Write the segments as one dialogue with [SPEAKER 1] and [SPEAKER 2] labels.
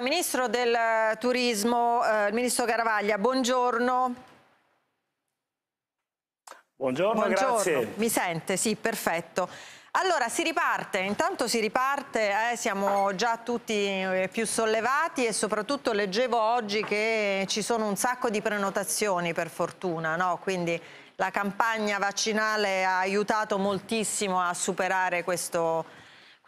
[SPEAKER 1] ministro del turismo, eh, il ministro Caravaglia, buongiorno.
[SPEAKER 2] Buongiorno, buongiorno, grazie.
[SPEAKER 1] Mi sente? Sì, perfetto. Allora, si riparte, intanto si riparte, eh, siamo già tutti eh, più sollevati e soprattutto leggevo oggi che ci sono un sacco di prenotazioni per fortuna, no? quindi la campagna vaccinale ha aiutato moltissimo a superare questo,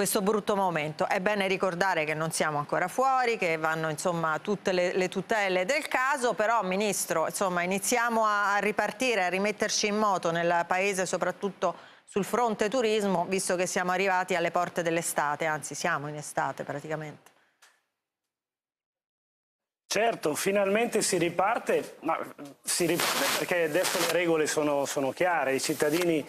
[SPEAKER 1] questo brutto momento. È bene ricordare che non siamo ancora fuori, che vanno insomma, tutte le, le, tutele del caso, però Ministro insomma, iniziamo a, a ripartire, a rimetterci in moto nel Paese soprattutto sul fronte turismo, visto che siamo arrivati alle porte dell'estate, anzi siamo in estate praticamente.
[SPEAKER 2] Certo, finalmente si riparte, ma si riparte perché adesso le regole sono, sono chiare, i cittadini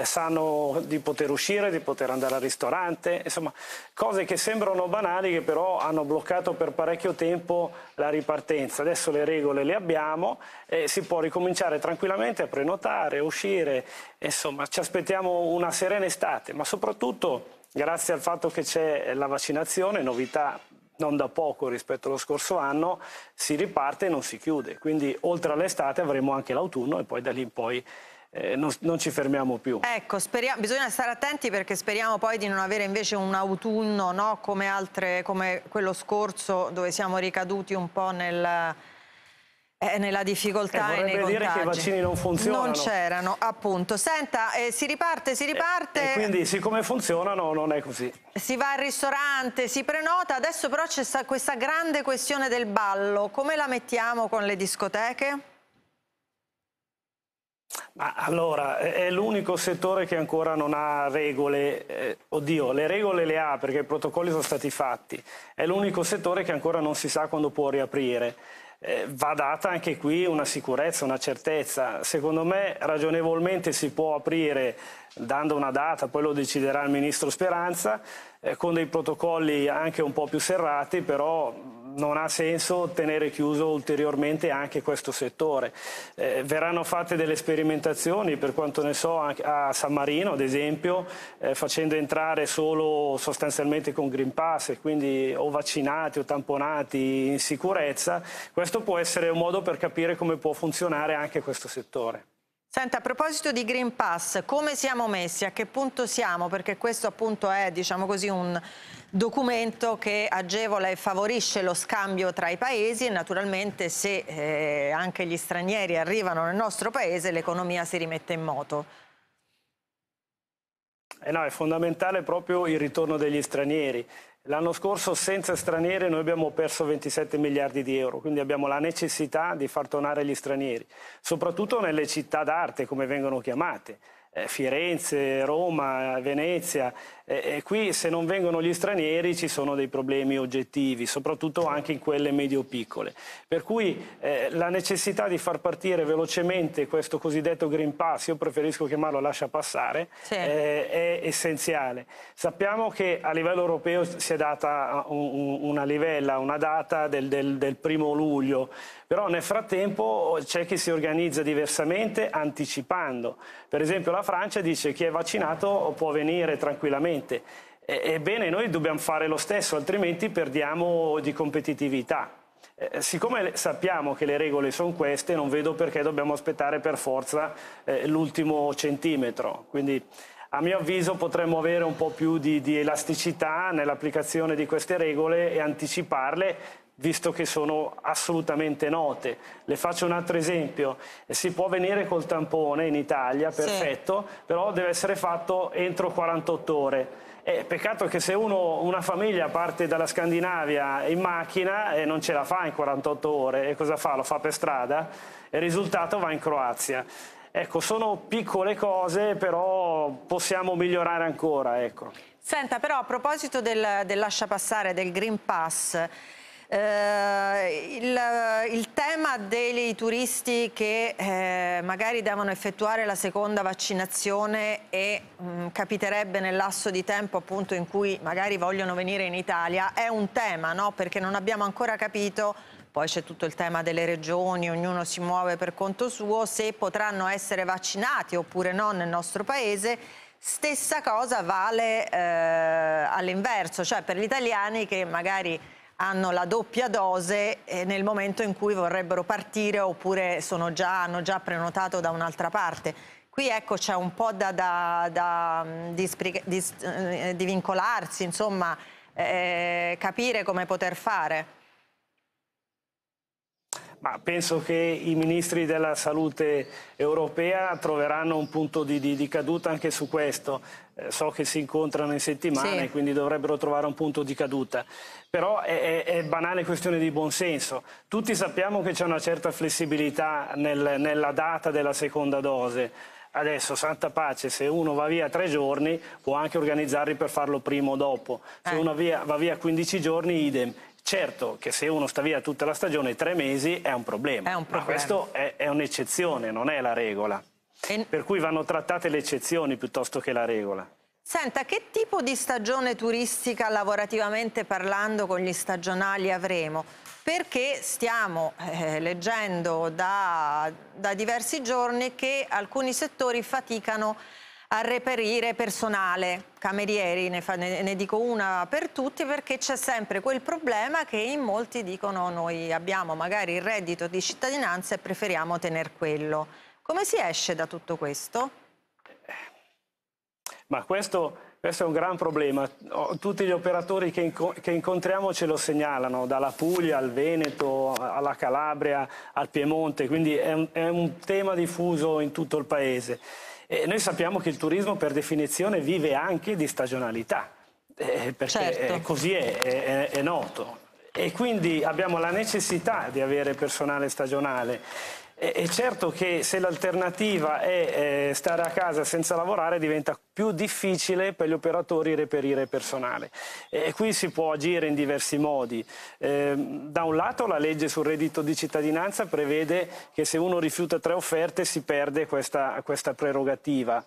[SPEAKER 2] eh, sanno di poter uscire, di poter andare al ristorante, insomma cose che sembrano banali che però hanno bloccato per parecchio tempo la ripartenza. Adesso le regole le abbiamo e si può ricominciare tranquillamente a prenotare, uscire, insomma ci aspettiamo una serena estate, ma soprattutto grazie al fatto che c'è la vaccinazione, novità non da poco rispetto allo scorso anno, si riparte e non si chiude. Quindi oltre all'estate avremo anche l'autunno e poi da lì in poi eh, non, non, ci fermiamo più.
[SPEAKER 1] Ecco, speriamo, bisogna stare attenti perché speriamo poi di non avere invece un autunno no? come, altre, come quello scorso dove siamo ricaduti un po' nel... Eh, nella difficoltà eh, e nei dire contagi. dire che i vaccini non funzionano. Non c'erano, appunto. Senta, eh, si riparte, si eh, riparte. E, e quindi
[SPEAKER 2] siccome funzionano non è così.
[SPEAKER 1] Si va al ristorante, si prenota, adesso però c'è questa grande questione del ballo. Come la mettiamo con le discoteche?
[SPEAKER 2] Allora, è l'unico settore che ancora non ha regole, eh, oddio, le regole le ha perché i protocolli sono stati fatti, è l'unico settore che ancora non si sa quando può riaprire. Eh, va data anche qui una sicurezza, una certezza. Secondo me ragionevolmente si può aprire dando una data, poi lo deciderà il Ministro Speranza, eh, con dei protocolli anche un po' più serrati, però non ha senso tenere chiuso ulteriormente anche questo settore. Eh, verranno fatte delle sperimentazioni, per quanto ne so, a San Marino, ad esempio, eh, facendo entrare solo sostanzialmente con Green Pass, e quindi o vaccinati o tamponati in sicurezza. Questo può essere un modo per capire come può funzionare anche questo settore.
[SPEAKER 1] Senta, a proposito di Green Pass, come siamo messi? A che punto siamo? Perché questo appunto è, diciamo così, un documento che agevola e favorisce lo scambio tra i paesi e naturalmente se eh, anche gli stranieri arrivano nel nostro paese l'economia si rimette in moto.
[SPEAKER 2] Eh no, è fondamentale proprio il ritorno degli stranieri L'anno scorso senza stranieri noi abbiamo perso 27 miliardi di euro, quindi abbiamo la necessità di far tornare gli stranieri, soprattutto nelle città d'arte come vengono chiamate. Eh, Firenze, Roma, Venezia, e qui se non vengono gli stranieri ci sono dei problemi oggettivi, soprattutto anche in quelle medio-piccole. Per cui eh, la necessità di far partire velocemente questo cosiddetto Green Pass, io preferisco chiamarlo lascia passare, sì. eh, è essenziale. Sappiamo che a livello europeo si è data un, una livella, una data del, del, del primo luglio, però nel frattempo c'è chi si organizza diversamente anticipando. Per esempio la Francia dice che chi è vaccinato può venire tranquillamente diversamente. Ebbene, noi dobbiamo fare lo stesso, altrimenti perdiamo di competitività. Eh, siccome sappiamo che le regole sono queste, non vedo perché dobbiamo aspettare per forza eh, l'ultimo centimetro. Quindi, a mio avviso, potremmo avere un po' più di, di elasticità nell'applicazione di queste regole e anticiparle visto che sono assolutamente note. Le faccio un altro esempio, si può venire col tampone in Italia, perfetto, sì. però deve essere fatto entro 48 ore. Eh, peccato che se uno, una famiglia parte dalla Scandinavia in macchina e non ce la fa in 48 ore, e cosa fa? Lo fa per strada e il risultato va in Croazia. Ecco, sono piccole cose, però possiamo migliorare ancora. Ecco.
[SPEAKER 1] Senta, però a proposito del, del passare, del Green Pass, eh, il, il, tema dei turisti che eh, magari devono effettuare la seconda vaccinazione e mh, mm, capiterebbe nel lasso di tempo appunto in cui magari vogliono venire in Italia è un tema, no? Perché non abbiamo ancora capito poi c'è tutto il tema delle regioni, ognuno si muove per conto suo, se potranno essere vaccinati oppure no nel nostro paese. Stessa cosa vale eh, all'inverso, cioè per gli italiani che magari hanno la doppia dose eh, nel momento in cui vorrebbero partire oppure già, hanno già prenotato da un'altra parte. Qui ecco c'è un po' da, da, da di, mm, di, eh, di, vincolarsi, insomma, eh, capire come poter fare
[SPEAKER 2] ma penso che i ministri della salute europea troveranno un punto di, di, di caduta anche su questo. Eh, so che si incontrano in settimane, sì. quindi dovrebbero trovare un punto di caduta. Però è, è, è banale questione di buonsenso. Tutti sappiamo che c'è una certa flessibilità nel, nella data della seconda dose. Adesso, santa pace, se uno va via tre giorni può anche organizzarli per farlo prima o dopo. Se eh. uno via, va via 15 giorni, idem. Certo che se uno sta via tutta la stagione, tre mesi è un problema. È un problema. Ma questo è, è un'eccezione, non è la regola. E... Per cui vanno trattate le eccezioni piuttosto che la regola.
[SPEAKER 1] Senta, che tipo di stagione turistica lavorativamente parlando con gli stagionali avremo? Perché stiamo eh, leggendo da, da diversi giorni che alcuni settori faticano a reperire personale, camerieri, ne, fa, ne, ne dico una per tutti, perché c'è sempre quel problema che in molti dicono noi abbiamo magari il reddito di cittadinanza e preferiamo tenere quello. Come si esce da tutto questo?
[SPEAKER 2] Ma questo... Questo è un gran problema. Oh, tutti gli operatori che, inco che, incontriamo ce lo segnalano, dalla Puglia al Veneto, alla Calabria, al Piemonte, quindi è un, è un tema diffuso in tutto il paese. Eh, noi sappiamo che il turismo per definizione vive anche di stagionalità, eh, perché certo. Eh, così è, è, è noto. E quindi abbiamo la necessità di avere personale stagionale è certo che se l'alternativa è eh, stare a casa senza lavorare diventa più difficile per gli operatori reperire personale. E qui si può agire in diversi modi. Ehm, da un lato la legge sul reddito di cittadinanza prevede che se uno rifiuta tre offerte si perde questa, questa prerogativa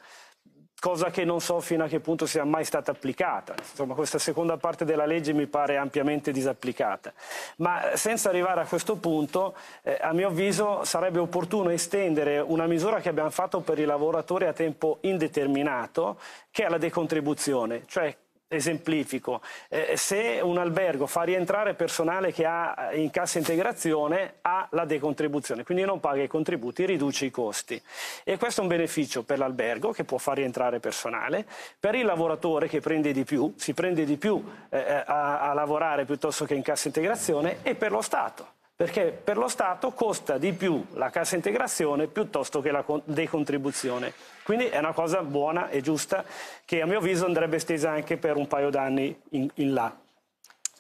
[SPEAKER 2] cosa che non so fino a che punto sia mai stata applicata. Insomma, questa seconda parte della legge mi pare ampiamente disapplicata. Ma senza arrivare a questo punto, eh, a mio avviso, sarebbe opportuno estendere una misura che abbiamo fatto per i lavoratori a tempo indeterminato, che è la decontribuzione, cioè Esemplifico, eh, se un albergo fa rientrare personale che ha in cassa integrazione ha la decontribuzione, quindi non paga i contributi, riduce i costi e questo è un beneficio per l'albergo che può far rientrare personale, per il lavoratore che prende di più, si prende di più eh, eh a, a lavorare piuttosto che in cassa integrazione e per lo Stato perché per lo Stato costa di più la cassa integrazione piuttosto che la decontribuzione. Quindi è una cosa buona e giusta che a mio avviso andrebbe stesa anche per un paio d'anni in, in là.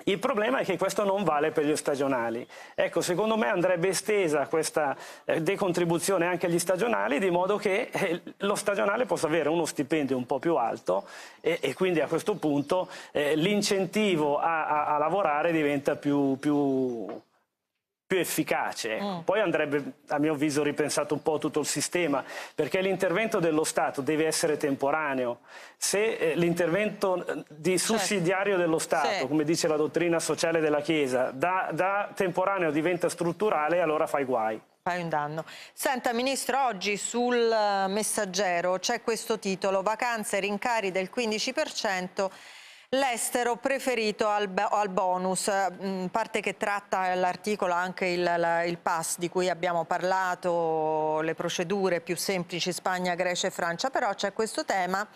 [SPEAKER 2] Il problema è che questo non vale per gli stagionali. Ecco, secondo me andrebbe estesa questa eh, decontribuzione anche agli stagionali, di modo che eh, lo stagionale possa avere uno stipendio un po' più alto e, e quindi a questo punto eh, l'incentivo a, a, a, lavorare diventa più, più più efficace. Mm. Ecco, poi andrebbe, a mio avviso, ripensato un po' tutto il sistema, perché l'intervento dello Stato deve essere temporaneo. Se eh, l'intervento eh, di certo. sussidiario certo. dello Stato, sì. come dice la dottrina sociale della Chiesa, da, da temporaneo diventa strutturale, allora fai guai
[SPEAKER 1] fai un danno. Senta Ministro, oggi sul eh, messaggero c'è questo titolo, vacanze rincari del 15%, l'estero preferito al, al bonus, mm, parte che tratta l'articolo anche il, il pass di cui abbiamo parlato, le procedure più semplici Spagna, Grecia e Francia, però c'è questo tema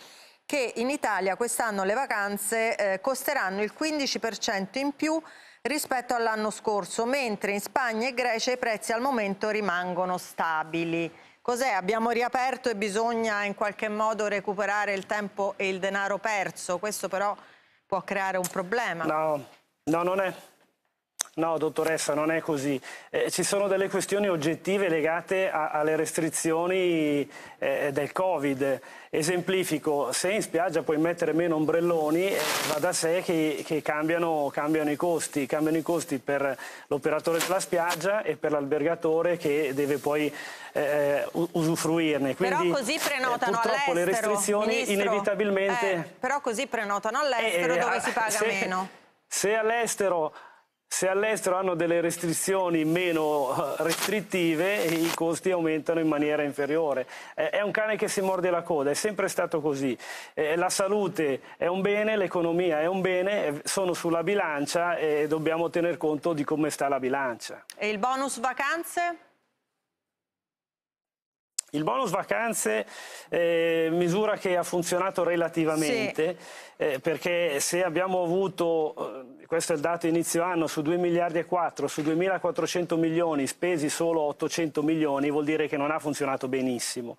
[SPEAKER 1] che in Italia quest'anno le vacanze eh, costeranno il 15% in più rispetto all'anno scorso, mentre in Spagna e Grecia i prezzi al momento rimangono stabili. Cos'è? Abbiamo riaperto e bisogna in qualche modo recuperare il tempo e il denaro perso, questo però può creare un problema.
[SPEAKER 2] No, no non è no dottoressa non è così, eh, ci sono delle questioni oggettive legate a, alle restrizioni eh, del Covid. Esemplifico, se in spiaggia puoi mettere meno ombrelloni eh, va da sé che, che cambiano, cambiano, i costi, cambiano i costi per l'operatore della spiaggia e per l'albergatore che deve poi eh, eh, usufruirne. Quindi, eh, però così prenotano purtroppo le restrizioni ministro, inevitabilmente...
[SPEAKER 1] però così prenotano all'estero dove ah, si paga se, meno.
[SPEAKER 2] Se all'estero se all'estero hanno delle restrizioni meno eh, restrittive, i costi aumentano in maniera inferiore. È un cane che si morde la coda, è sempre stato così. Eh, la salute è un bene, l'economia è un bene, eh, sono sulla bilancia e dobbiamo tener conto di come sta la bilancia.
[SPEAKER 1] E il bonus vacanze?
[SPEAKER 2] Il bonus vacanze, eh, misura che ha funzionato relativamente, sì. eh, perché se abbiamo avuto, eh, questo è il dato inizio anno, su 2 miliardi e 4, su 2.400 milioni spesi solo 800 milioni, vuol dire che non ha funzionato benissimo.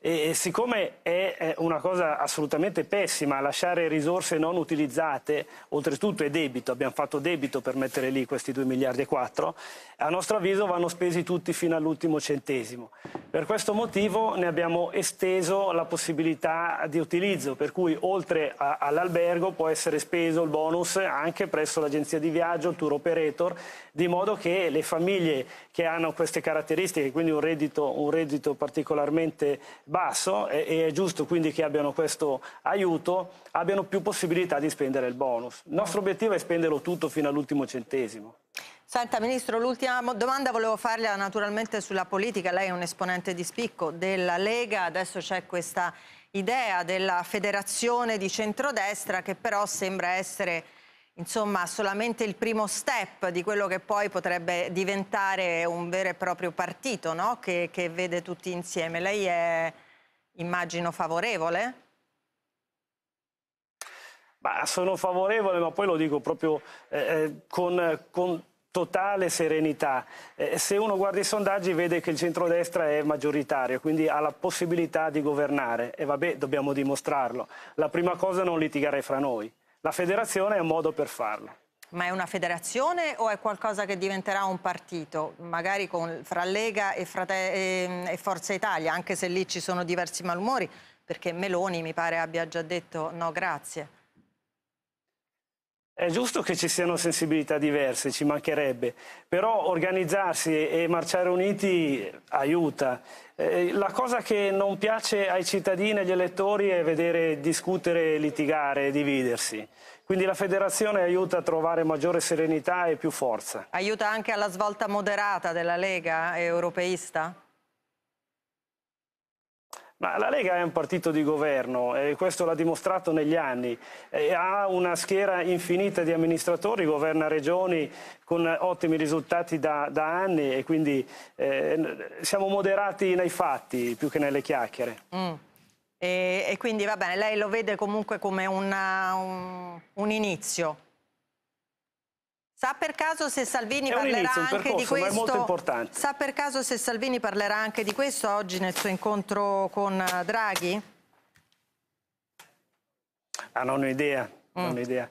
[SPEAKER 2] E, e siccome è, è una cosa assolutamente pessima lasciare risorse non utilizzate, oltretutto è debito, abbiamo fatto debito per mettere lì questi 2 miliardi e 4, a nostro avviso vanno spesi tutti fino all'ultimo centesimo. Per questo motivo motivo ne abbiamo esteso la possibilità di utilizzo, per cui oltre all'albergo può essere speso il bonus anche presso l'agenzia di viaggio, il tour operator, di modo che le famiglie che hanno queste caratteristiche, quindi un reddito, un reddito particolarmente basso, e, e, è giusto quindi che abbiano questo aiuto, abbiano più possibilità di spendere il bonus. Il nostro obiettivo è spenderlo tutto fino all'ultimo centesimo.
[SPEAKER 1] Senta Ministro, l'ultima domanda volevo farle ah, naturalmente sulla politica, lei è un esponente di spicco della Lega, adesso c'è questa idea della federazione di centrodestra che però sembra essere insomma, solamente il primo step di quello che poi potrebbe diventare un vero e proprio partito no? che, che vede tutti insieme. Lei è, immagino, favorevole?
[SPEAKER 2] Bah, sono favorevole, ma poi lo dico proprio eh, eh con, con totale serenità. Eh, se uno guarda i sondaggi vede che il centrodestra è maggioritario, quindi ha la possibilità di governare e vabbè, dobbiamo dimostrarlo. La prima cosa è non litigare fra noi. La federazione è un modo per farlo.
[SPEAKER 1] Ma è una federazione o è qualcosa che diventerà un partito? Magari con, fra Lega e, Frate, e, ehm, e Forza Italia, anche se lì ci sono diversi malumori, perché Meloni mi pare abbia già detto no grazie.
[SPEAKER 2] È giusto che ci siano sensibilità diverse, ci mancherebbe, però organizzarsi e marciare uniti aiuta. Eh, la cosa che non piace ai cittadini e agli elettori è vedere discutere, litigare, dividersi. Quindi la federazione aiuta a trovare maggiore serenità e più forza.
[SPEAKER 1] Aiuta anche alla svolta moderata della Lega europeista?
[SPEAKER 2] Ma la Lega è un partito di governo e questo l'ha dimostrato negli anni. E ha una schiera infinita di amministratori, governa regioni con ottimi risultati da, da anni e quindi eh, siamo moderati nei fatti più che nelle chiacchiere.
[SPEAKER 1] Mm. E, e, quindi va bene, lei lo vede comunque come una, un, un inizio? Sa per caso se Salvini parlerà inizio, anche percorso, di questo? Sa per caso se Salvini parlerà anche di questo oggi nel suo incontro con eh, Draghi?
[SPEAKER 2] Ah, non ho idea, mm. non ho mm. idea.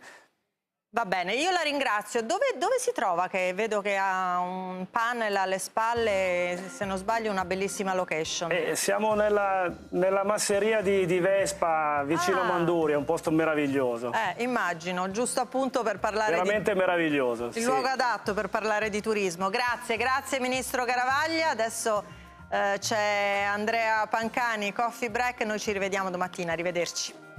[SPEAKER 1] Va bene, io la ringrazio. Dove, dove, si trova? Che vedo che ha un panel alle spalle, se non sbaglio, una bellissima location. Eh,
[SPEAKER 2] siamo nella, nella, masseria di, di Vespa, vicino ah. a Manduria, un posto meraviglioso. Eh,
[SPEAKER 1] immagino, giusto appunto per parlare Veramente di... meraviglioso. Il sì. luogo adatto per parlare di turismo. Grazie, grazie Ministro Caravaglia. Adesso eh, c'è Andrea Pancani, Coffee Break, noi ci rivediamo domattina, arrivederci.